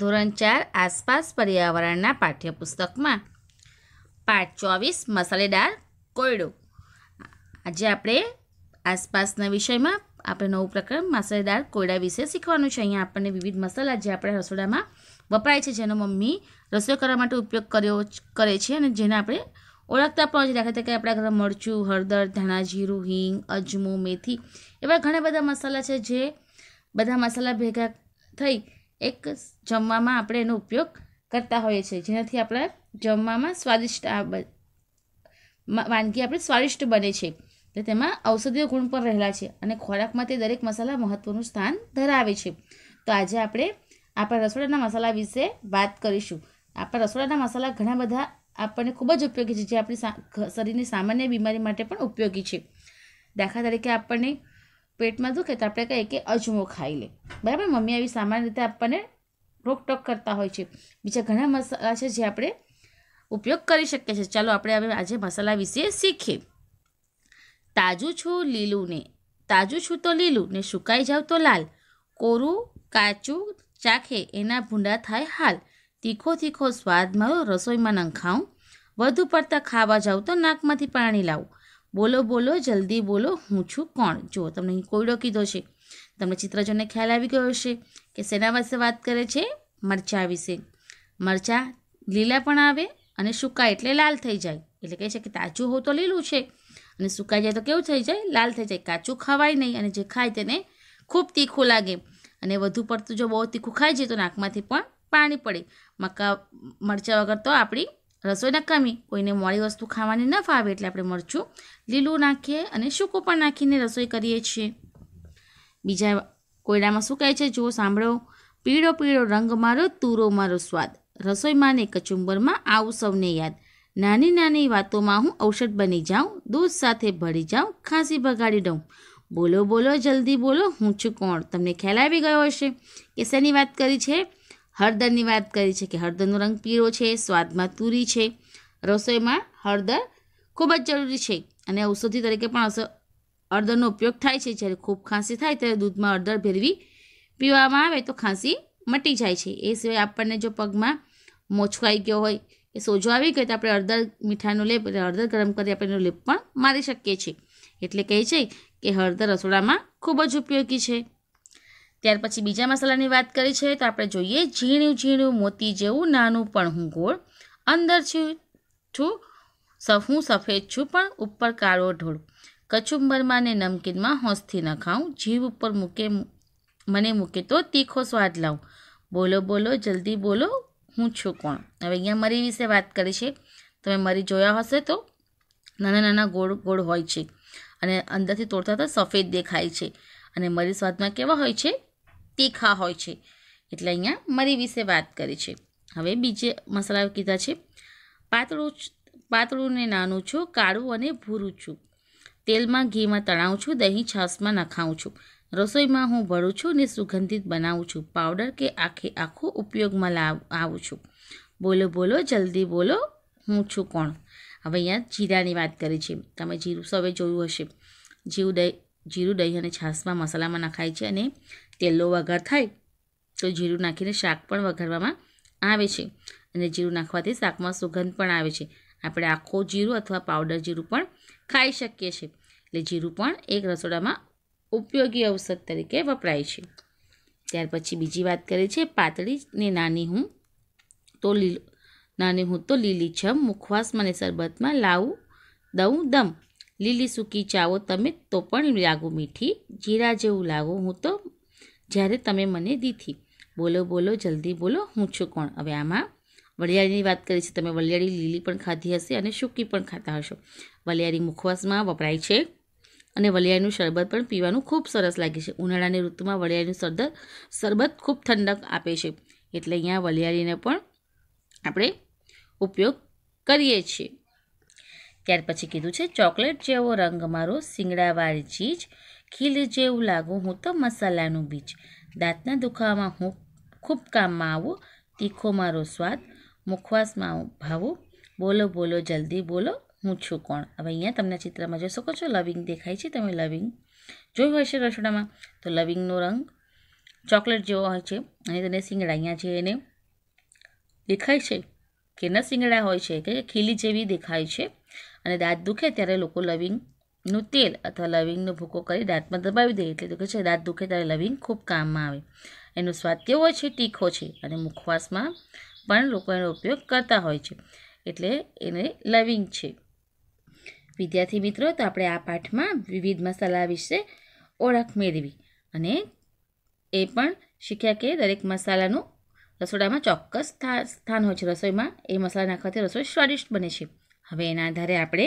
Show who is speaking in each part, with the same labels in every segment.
Speaker 1: ધોરણ ચાર આસપાસ પર્યાવરણના પાઠ્યપુસ્તકમાં પાઠ ચોવીસ મસાલેદાર કોયડો આજે આપણે આસપાસના વિષયમાં આપણે નવું પ્રકરણ મસાલેદાર કોયડા વિશે શીખવાનું છે અહીંયા આપણને વિવિધ મસાલા જે આપણે રસોડામાં વપરાય છે જેનો મમ્મી રસોઈ કરવા માટે ઉપયોગ કર્યો કરે છે અને જેને આપણે ઓળખતા પણ દાખલા તરીકે આપણા ઘરે મરચું હળદર ધાણા જીરું હિંગ અજમો મેથી એવા ઘણા બધા મસાલા છે જે બધા મસાલા ભેગા થઈ એક જમવામાં આપણે એનો ઉપયોગ કરતા હોઈએ છીએ જેનાથી આપણા જમવામાં સ્વાદિષ્ટ વાનગી આપણે સ્વાદિષ્ટ બને છે તો તેમાં ઔષધીય ગુણ પણ રહેલા છે અને ખોરાકમાં તે દરેક મસાલા મહત્ત્વનું સ્થાન ધરાવે છે તો આજે આપણે આપણા રસોડાના મસાલા વિશે વાત કરીશું આપણા રસોડાના મસાલા ઘણા બધા આપણને ખૂબ જ ઉપયોગી છે જે આપણી શરીરની સામાન્ય બીમારી માટે પણ ઉપયોગી છે દાખલા તરીકે આપણને પેટમાં દુખે તો આપણે કહીએ કે અજમો ખાઈ લે બરાબર મમ્મી આવી સામાન્ય રીતે આપણને રોકટોક કરતા હોય છે બીજા ઘણા મસાલા છે જે આપણે ઉપયોગ કરી શકીએ છીએ ચાલો આપણે હવે આજે મસાલા વિશે શીખીએ તાજું છું લીલું ને તાજું છું તો લીલું ને સુકાઈ જાવ તો લાલ કોરું કાચું ચાખે એના ભૂંડા થાય હાલ તીખો તીખો સ્વાદ મારો રસોઈમાં નંખાઉં વધુ પડતા ખાવા જાઉં તો નાકમાંથી પાણી લાવું બોલો બોલો જલ્દી બોલો હું છું કોણ જો તમને અહીં કોયડો કીધો છે તમને ચિત્રજોને ખ્યાલ આવી ગયો હશે કે શેના વિશે વાત કરે છે મરચાં વિશે મરચાં લીલા પણ આવે અને સુકાય એટલે લાલ થઈ જાય એટલે કહે છે કે તાજું હોય તો લીલું છે અને સુકાઈ જાય તો કેવું થઈ જાય લાલ થઈ જાય કાચું ખવાય નહીં અને જે ખાય તેને ખૂબ તીખું લાગે અને વધુ પડતું જો બહુ તીખું ખાઈ જાય તો નાકમાંથી પણ પાણી પડે મકા મરચાં વગર તો આપણી રસોઈના કમી કોઈને મોડી વસ્તુ ખાવાની ન ફાવે એટલે આપણે મરચું લીલું નાખીએ અને સૂકું પણ નાખીને રસોઈ કરીએ છીએ બીજા કોયડામાં શું કહે છે જુઓ સાંભળો પીળો પીળો રંગ મારો તુરો મારો સ્વાદ રસોઈમાં ને કચુંબરમાં આવું સૌને યાદ નાની નાની વાતોમાં હું ઔષધ બની જાઉં દૂધ સાથે ભળી જાઉં ખાંસી ભગાડી દઉં બોલો બોલો જલ્દી બોલો હું છું કોણ તમને ખ્યાલ આવી ગયો હશે કે શેની વાત કરી છે હળદરની વાત કરી છે કે હળદરનો રંગ પીળો છે સ્વાદમાં તુરી છે રસોઈમાં હળદર ખૂબ જ જરૂરી છે અને ઔષધિ તરીકે પણ હળદરનો ઉપયોગ થાય છે જ્યારે ખૂબ ખાંસી થાય ત્યારે દૂધમાં હળદર ભેરવી પીવામાં આવે તો ખાંસી મટી જાય છે એ સિવાય આપણને જો પગમાં આવી ગયો હોય એ સોજો આવી ગયો તો આપણે હળદર મીઠાનું લેપ એટલે હળદર ગરમ કરી આપણે એનું લેપ પણ મારી શકીએ છીએ એટલે કહે છે કે હળદર રસોડામાં ખૂબ જ ઉપયોગી છે ત્યાર પછી બીજા મસાલાની વાત કરી છે તો આપણે જોઈએ ઝીણું ઝીણું મોતી જેવું નાનું પણ હું ગોળ અંદર છું છું સફ હું સફેદ છું પણ ઉપર કાળો ઢોળ કચુંબરમાં ને નમકીનમાં હોંશથી ન ખાઉં જીભ ઉપર મૂકે મને મૂકે તો તીખો સ્વાદ લાવું બોલો બોલો જલ્દી બોલો હું છું કોણ હવે અહીંયા મરી વિશે વાત કરી છે તમે મરી જોયા હશે તો નાના નાના ગોળ ગોળ હોય છે અને અંદરથી તોડતા તો સફેદ દેખાય છે અને મરી સ્વાદમાં કેવા હોય છે તીખા હોય છે એટલે અહીંયા મરી વિશે વાત કરી છે હવે બીજે મસાલા કીધા છે પાતળું પાતળું ને નાનું છું કાળું અને ભૂરું છું તેલમાં ઘીમાં તણાવું છું દહીં છાશમાં નખાવું છું રસોઈમાં હું ભળું છું ને સુગંધિત બનાવું છું પાવડર કે આખે આખું ઉપયોગમાં લાવ આવું છું બોલો બોલો જલ્દી બોલો હું છું કોણ હવે અહીંયા જીરાની વાત કરી છે તમે જીરું સૌએ જોયું હશે જીવ દહીં જીરું દહીં અને છાશમાં મસાલામાં નખાય છે અને તેલનો વઘાર થાય તો જીરું નાખીને શાક પણ વઘારવામાં આવે છે અને જીરું નાખવાથી શાકમાં સુગંધ પણ આવે છે આપણે આખો જીરું અથવા પાવડર જીરું પણ ખાઈ શકીએ છીએ એટલે જીરું પણ એક રસોડામાં ઉપયોગી ઔષધ તરીકે વપરાય છે ત્યાર પછી બીજી વાત કરે છે પાતળી ને નાની હું તો લીલો નાની હું તો લીલી છમ મુખવાસ મને શરબતમાં લાવું દઉં દમ લીલી સૂકી ચાવો તમે તો પણ લાગુ મીઠી જીરા જેવું લાગો હું તો જ્યારે તમે મને દીધી બોલો બોલો જલ્દી બોલો હું છું કોણ હવે આમાં વલિયાળીની વાત કરી છે તમે વલિયાળી લીલી પણ ખાધી હશે અને સૂકી પણ ખાતા હશો વલિયાળી મુખવાસમાં વપરાય છે અને વલિયાળીનું શરબત પણ પીવાનું ખૂબ સરસ લાગે છે ઉનાળાની ઋતુમાં વલિયાળીનું શરબત શરબત ખૂબ ઠંડક આપે છે એટલે અહીંયા વલિયાળીને પણ આપણે ઉપયોગ કરીએ છીએ ત્યાર પછી કીધું છે ચોકલેટ જેવો રંગ મારો સિંગડાવાળી ચીજ ખીલ જેવું લાગું હું તો મસાલાનું બીજ દાંતના દુખાવામાં હું ખૂબ કામમાં આવું તીખો મારો સ્વાદ મુખવાસમાં ભાવું બોલો બોલો જલ્દી બોલો હું છું કોણ હવે અહીંયા તમને ચિત્રમાં જોઈ શકો છો લવિંગ દેખાય છે તમે લવિંગ જોયું હશે રસોડામાં તો લવિંગનો રંગ ચોકલેટ જેવો હોય છે અને તેને શિંગડા અહીંયા જે એને દેખાય છે કે ન શિંગડા હોય છે કે ખીલી જેવી દેખાય છે અને દાંત દુખે ત્યારે લોકો લવિંગનું તેલ અથવા લવિંગનો ભૂકો કરી દાંતમાં દબાવી દે એટલે તો છે દાંત દુખે ત્યારે લવિંગ ખૂબ કામમાં આવે એનો સ્વાદ કેવો છે તીખો છે અને મુખવાસમાં પણ લોકો એનો ઉપયોગ કરતા હોય છે એટલે એને લવિંગ છે વિદ્યાર્થી મિત્રો તો આપણે આ પાઠમાં વિવિધ મસાલા વિશે ઓળખ મેળવી અને એ પણ શીખ્યા કે દરેક મસાલાનું રસોડામાં ચોક્કસ સ્થાન હોય છે રસોઈમાં એ મસાલા નાખવાથી રસોઈ સ્વાદિષ્ટ બને છે હવે એના આધારે આપણે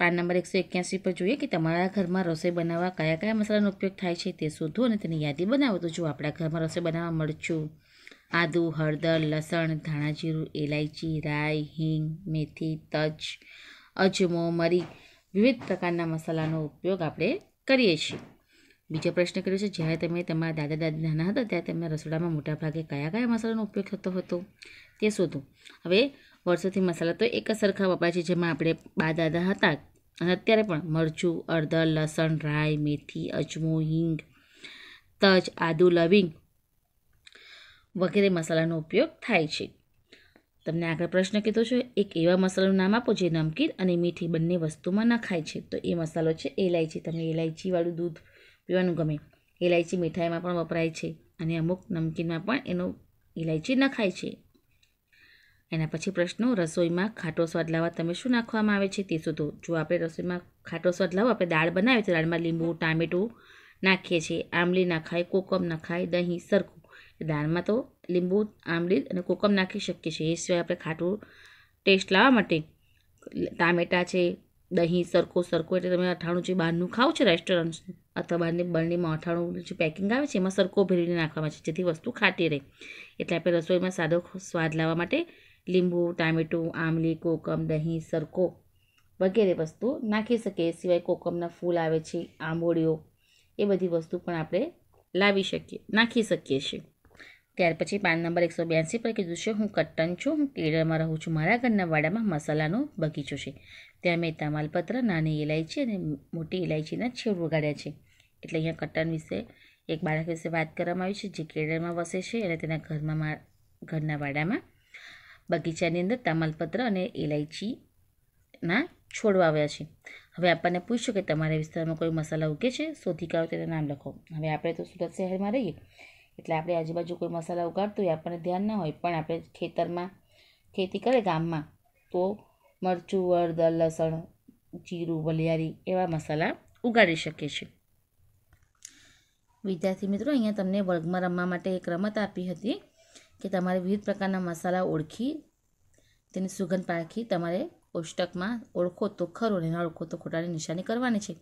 Speaker 1: પાન નંબર એકસો એક્યાસી પર જોઈએ કે તમારા ઘરમાં રસોઈ બનાવવા કયા કયા મસાલાનો ઉપયોગ થાય છે તે શોધો અને તેની યાદી બનાવો તો જો આપણા ઘરમાં રસોઈ બનાવવા મરચું આદુ હળદર લસણ ધાણા જીરું એલાયચી રાઈ હિંગ મેથી તજ અજમો મરી વિવિધ પ્રકારના મસાલાનો ઉપયોગ આપણે કરીએ છીએ બીજો પ્રશ્ન કર્યો છે જ્યારે તમે તમારા દાદા દાદી નાના હતા ત્યારે તમે રસોડામાં મોટાભાગે કયા કયા મસાલાનો ઉપયોગ થતો હતો તે શોધો હવે વર્ષોથી મસાલા તો એક જ સરખા વપરાય છે જેમાં આપણે બા દાદા હતા અને અત્યારે પણ મરચું અડદર લસણ રાઈ મેથી અજમો હિંગ તજ આદુ લવિંગ વગેરે મસાલાનો ઉપયોગ થાય છે તમને આગળ પ્રશ્ન કીધો છે એક એવા મસાલાનું નામ આપો જે નમકીન અને મીઠી બંને વસ્તુમાં નખાય છે તો એ મસાલો છે એલાયચી તમને એલાયચીવાળું દૂધ પીવાનું ગમે એલાયચી મીઠાઈમાં પણ વપરાય છે અને અમુક નમકીનમાં પણ એનો ઇલાયચી નખાય છે એના પછી પ્રશ્નો રસોઈમાં ખાટો સ્વાદ લાવવા તમે શું નાખવામાં આવે છે તે શોધો જો આપણે રસોઈમાં ખાટો સ્વાદ લાવો આપણે દાળ બનાવીએ તો દાળમાં લીંબુ ટામેટું નાખીએ છીએ આંબલી નાખાય કોકમ નાખાય દહીં સરખું દાળમાં તો લીંબુ આંબલી અને કોકમ નાખી શકીએ છીએ એ સિવાય આપણે ખાટું ટેસ્ટ લાવવા માટે ટામેટાં છે દહીં સરખો સરખો એટલે તમે અઠાણું જે બહારનું ખાવ છો રેસ્ટોરન્ટ અથવા બહારની બરણીમાં અઠાણું જે પેકિંગ આવે છે એમાં સરખો ભેળવીને નાખવામાં છે જેથી વસ્તુ ખાટી રહે એટલે આપણે રસોઈમાં સાદો સ્વાદ લાવવા માટે લીંબુ ટામેટું આમલી કોકમ દહીં સરકો વગેરે વસ્તુ નાખી શકીએ સિવાય કોકમના ફૂલ આવે છે આંબોળીઓ એ બધી વસ્તુ પણ આપણે લાવી શકીએ નાખી શકીએ છીએ ત્યાર પછી પાન નંબર એકસો બ્યાસી પર કીધું છે હું કટ્ટન છું હું કેરળમાં રહું છું મારા ઘરના વાડામાં મસાલાનો બગીચો છે ત્યાં મેં તમાલપત્ર નાની ઇલાયચી અને મોટી ઇલાયચીના છેડ ઉગાડ્યા છે એટલે અહીંયા કટ્ટન વિશે એક બાળક વિશે વાત કરવામાં આવી છે જે કેરળમાં વસે છે અને તેના ઘરમાં ઘરના વાડામાં બગીચાની અંદર તમાલપત્ર અને ઇલાયચીના છોડ વાવ્યા છે હવે આપણને પૂછ્યું કે તમારા વિસ્તારમાં કોઈ મસાલા ઉગે છે શોધી કાઢો તેનું નામ લખો હવે આપણે તો સુરત શહેરમાં રહીએ એટલે આપણે આજુબાજુ કોઈ મસાલા ઉગાડતો હોય આપણને ધ્યાન ના હોય પણ આપણે ખેતરમાં ખેતી કરે ગામમાં તો મરચું હળદર લસણ જીરું વલિયારી એવા મસાલા ઉગાડી શકીએ છીએ વિદ્યાર્થી મિત્રો અહીંયા તમને વર્ગમાં રમવા માટે એક રમત આપી હતી કે તમારે વિવિધ પ્રકારના મસાલા ઓળખી તેની સુગંધ પારખી તમારે કોષ્ટકમાં ઓળખો તો ખરો ને ના ઓળખો તો ખોટાની નિશાની કરવાની છે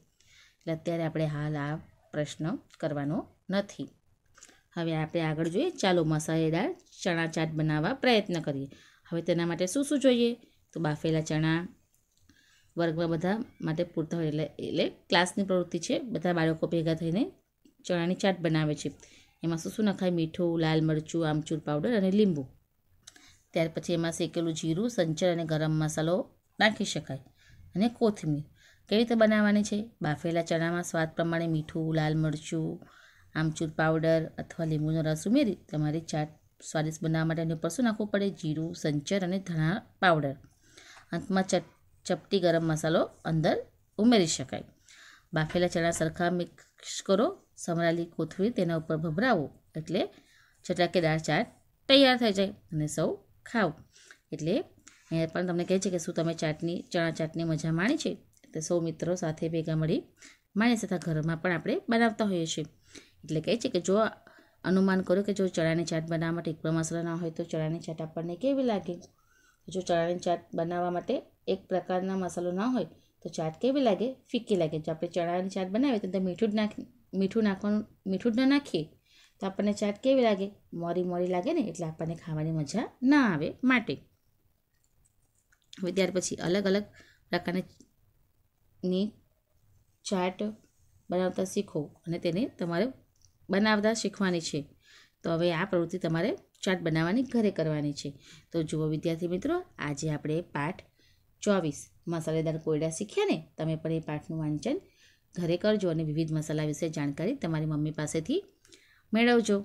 Speaker 1: એટલે અત્યારે આપણે હાલ આ પ્રશ્ન કરવાનો નથી હવે આપણે આગળ જોઈએ ચાલો મસાલેદાર ચણા ચાટ બનાવવા પ્રયત્ન કરીએ હવે તેના માટે શું શું જોઈએ તો બાફેલા ચણા વર્ગમાં બધા માટે પૂરતા હોય એટલે એટલે ક્લાસની પ્રવૃત્તિ છે બધા બાળકો ભેગા થઈને ચણાની ચાટ બનાવે છે એમાં શું શું નખાય મીઠું લાલ મરચું આમચૂર પાવડર અને લીંબુ ત્યાર પછી એમાં શેકેલું જીરું સંચર અને ગરમ મસાલો નાખી શકાય અને કોથમીર કેવી રીતે બનાવવાની છે બાફેલા ચણામાં સ્વાદ પ્રમાણે મીઠું લાલ મરચું આમચૂર પાવડર અથવા લીંબુનો રસ ઉમેરી તમારી ચાટ સ્વાદિષ્ટ બનાવવા માટે એની ઉપર શું નાખવું પડે જીરું સંચર અને ધણા પાવડર અંતમાં ચપટી ગરમ મસાલો અંદર ઉમેરી શકાય બાફેલા ચણા સરખા મિક્સ કરો સમરાલી કોથળી તેના ઉપર ભભરાવો એટલે ચટાકેદાર ચાટ તૈયાર થઈ જાય અને સૌ ખાઓ એટલે અહીંયા પણ તમને કહે છે કે શું તમે ચાટની ચણા ચાટની મજા માણી છે તો સૌ મિત્રો સાથે ભેગા મળી માણી તથા ઘરમાં પણ આપણે બનાવતા હોઈએ છીએ એટલે કહે છે કે જો અનુમાન કરો કે જો ચણાની ચાટ બનાવવા માટે એક પણ મસાલા ના હોય તો ચણાની ચાટ આપણને કેવી લાગે જો ચણાની ચાટ બનાવવા માટે એક પ્રકારના મસાલો ના હોય તો ચાટ કેવી લાગે ફીકી લાગે જો આપણે ચણાની ચાટ બનાવીએ તો મીઠું જ નાખી મીઠું નાખવાનું મીઠું ન નાખીએ તો આપણને ચાટ કેવી લાગે મોરી મોરી લાગે ને એટલે આપણને ખાવાની મજા ના આવે માટે હવે ત્યાર પછી અલગ અલગ પ્રકારની ની ચાટ બનાવતા શીખો અને તેને તમારે બનાવતા શીખવાની છે તો હવે આ પ્રવૃત્તિ તમારે ચાટ બનાવવાની ઘરે કરવાની છે તો જુઓ વિદ્યાર્થી મિત્રો આજે આપણે પાઠ ચોવીસ મસાલેદાર કોયડા શીખ્યા ને તમે પણ એ પાઠનું વાંચન ઘરે કરજો અને વિવિધ મસાલા વિશે જાણકારી તમારી મમ્મી પાસેથી મેળવજો